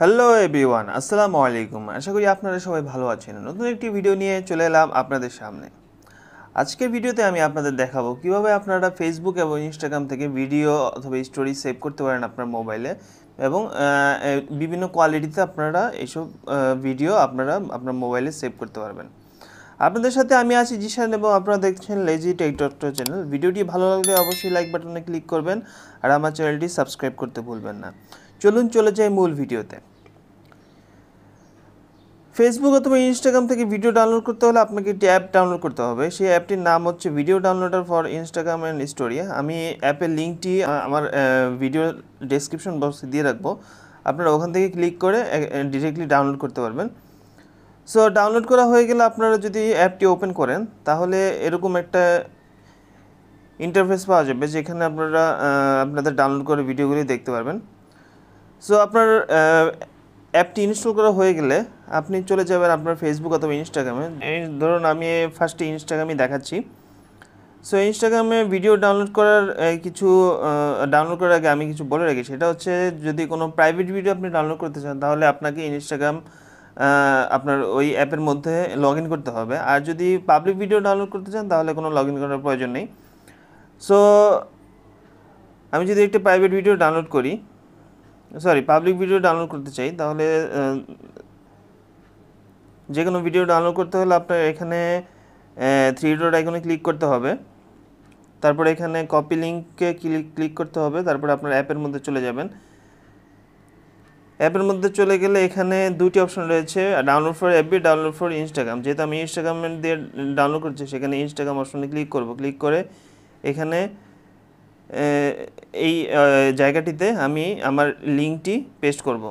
Hello everyone আসসালামু আলাইকুম আশা করি আপনারা সবাই ভালো আছেন নতুন একটি ভিডিও নিয়ে চলে এলাম আপনাদের সামনে আজকের ভিডিওতে আমি আপনাদের দেখাবো কিভাবে আপনারা ফেসবুক এবং ইনস্টাগ্রাম থেকে ভিডিও অথবা স্টোরি সেভ করতে পারেন আপনার মোবাইলে এবং বিভিন্ন কোয়ালিটিতে আপনারা এইসব ভিডিও আপনারা আপনার মোবাইলে সেভ করতে পারবেন আপনাদের সাথে আমি আছি জিশান এবং আপনারা দেখছেন লেজি টেক ডক্টর চ্যানেল ভিডিওটি ভালো লাগলে অবশ্যই লাইক বাটনে ক্লিক করবেন আর আমার চ্যানেলটি সাবস্ক্রাইব করতে ভুলবেন না চলুন চলে যাই মূল ভিডিওতে ফেসবুক অথবা ইনস্টাগ্রাম থেকে ভিডিও ডাউনলোড করতে হলে আপনাকে একটি অ্যাপ ডাউনলোড করতে হবে সেই অ্যাপটির নাম হচ্ছে video downloader for Instagram and story আমি অ্যাপের লিঙ্কটি আমার ভিডিও ডেসক্রিপশন বক্সে দিয়ে রাখবো আপনারা ওখান থেকে ক্লিক করে ডিরেক্টলি ডাউনলোড করতে পারবেন সো ডাউনলোড করা হয়ে গেলে আপনারা যদি অ্যাপটি ওপেন করেন তাহলে এরকম একটা ইন্টারফেস পাওয়া যাবে যেখানে আপনারা আপনাদের ডাউনলোড করে ভিডিওগুলি দেখতে পারবেন সো আপনার অ্যাপটি ইনস্টল করা হয়ে গেলে আপনি চলে যাবেন আপনার ফেসবুক অথবা ইনস্টাগ্রামে ধরুন আমি ফার্স্টে ইনস্টাগ্রামই দেখাচ্ছি সো ইনস্টাগ্রামে ভিডিও ডাউনলোড করার কিছু ডাউনলোড করার আগে আমি কিছু বলে রাখি সেটা হচ্ছে যদি কোনো প্রাইভেট ভিডিও আপনি ডাউনলোড করতে চান তাহলে আপনাকে ইনস্টাগ্রাম আপনার ওই অ্যাপের মধ্যে লগ করতে হবে আর যদি পাবলিক ভিডিও ডাউনলোড করতে চান তাহলে কোনো লগ করার প্রয়োজন নেই সো আমি যদি একটি প্রাইভেট ভিডিও ডাউনলোড করি সরি পাবলিক ভিডিও ডাউনলোড করতে চাই তাহলে যে কোনো ভিডিও ডাউনলোড করতে হলে আপনার এখানে থ্রি ডট আইকনে ক্লিক করতে হবে তারপরে এখানে কপি লিঙ্কে ক্লিক ক্লিক করতে হবে তারপরে আপনার অ্যাপের মধ্যে চলে যাবেন অ্যাপের মধ্যে চলে গেলে এখানে দুটি অপশন রয়েছে ডাউনলোড ফর অ্যাপবি ডাউনলোড ফর ইনস্টাগ্রাম যেহেতু আমি ইনস্টাগ্রামে দিয়ে ডাউনলোড করছি সেখানে ইনস্টাগ্রাম অপশনে ক্লিক করব ক্লিক করে এখানে এই জায়গাটিতে আমি আমার লিঙ্কটি পেস্ট করব।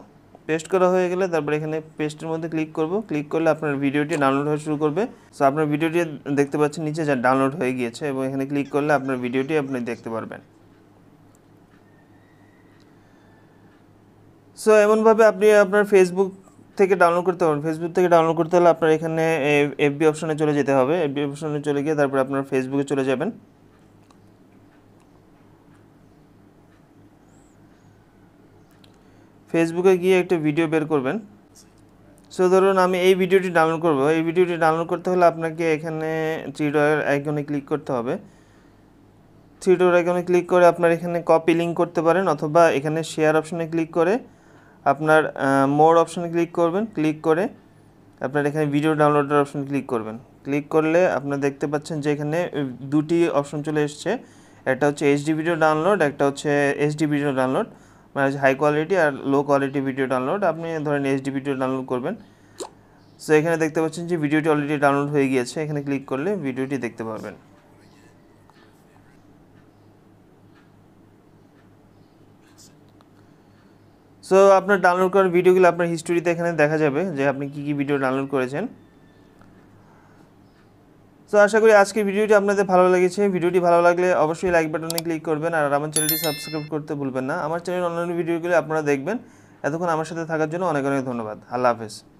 পেস্ট করা হয়ে গেলে তারপরে এখানে পেস্টের মধ্যে ক্লিক করব ক্লিক করলে আপনার ভিডিওটি ডাউনলোড হওয়া শুরু করবে সো আপনার ভিডিওটি দেখতে পাচ্ছেন নিচে যা ডাউনলোড হয়ে গিয়েছে এবং এখানে ক্লিক করলে আপনার ভিডিওটি আপনি দেখতে পারবেন সো এমনভাবে আপনি আপনার ফেসবুক থেকে ডাউনলোড করতে পারবেন ফেসবুক থেকে ডাউনলোড করতে হলে আপনার এখানে এফবি অপশনে চলে যেতে হবে এফবি অপশনে চলে গিয়ে তারপর আপনার ফেসবুকে চলে যাবেন ফেসবুকে গিয়ে একটা ভিডিও বের করবেন সো ধরুন আমি এই ভিডিওটি ডাউনলোড করব এই ভিডিওটি ডাউনলোড করতে হলে আপনাকে এখানে থ্রি ডোর আইকনে ক্লিক করতে হবে থ্রি ডোর আইকনে ক্লিক করে আপনার এখানে কপি লিঙ্ক করতে পারেন অথবা এখানে শেয়ার অপশনে ক্লিক করে আপনার মোর অপশনে ক্লিক করবেন ক্লিক করে আপনার এখানে ভিডিও ডাউনলোডের অপশন ক্লিক করবেন ক্লিক করলে আপনার দেখতে পাচ্ছেন যে এখানে দুটি অপশন চলে এসছে একটা হচ্ছে এইচডি ভিডিও ডাউনলোড একটা হচ্ছে এইচডি ভিডিও ডাউনলোড মানে হচ্ছে হাই কোয়ালিটি আর লো কোয়ালিটি ভিডিও ডাউনলোড আপনি ধরেন এইচডি ভিডিও ডাউনলোড করবেন সো এখানে দেখতে পাচ্ছেন যে ভিডিওটি অলরেডি ডাউনলোড হয়ে গিয়েছে এখানে ক্লিক করলে ভিডিওটি দেখতে পারবেন সো আপনার ডাউনলোড করার ভিডিওগুলো আপনার হিস্টোরিতে এখানে দেখা যাবে যে আপনি কী কী ভিডিও ডাউনলোড করেছেন তো আশা করি আজকের ভিডিওটি আপনাদের ভালো লেগেছে ভিডিওটি ভালো লাগলে অবশ্যই লাইক বাটনে ক্লিক করবেন আর আমার চ্যানেলটি সাবস্ক্রাইব করতে ভুলবেন না আমার চ্যানেল অন্যান্য ভিডিওগুলি আপনারা দেখবেন এতক্ষণ আমার সাথে থাকার জন্য অনেক অনেক ধন্যবাদ আল্লাহ হাফেজ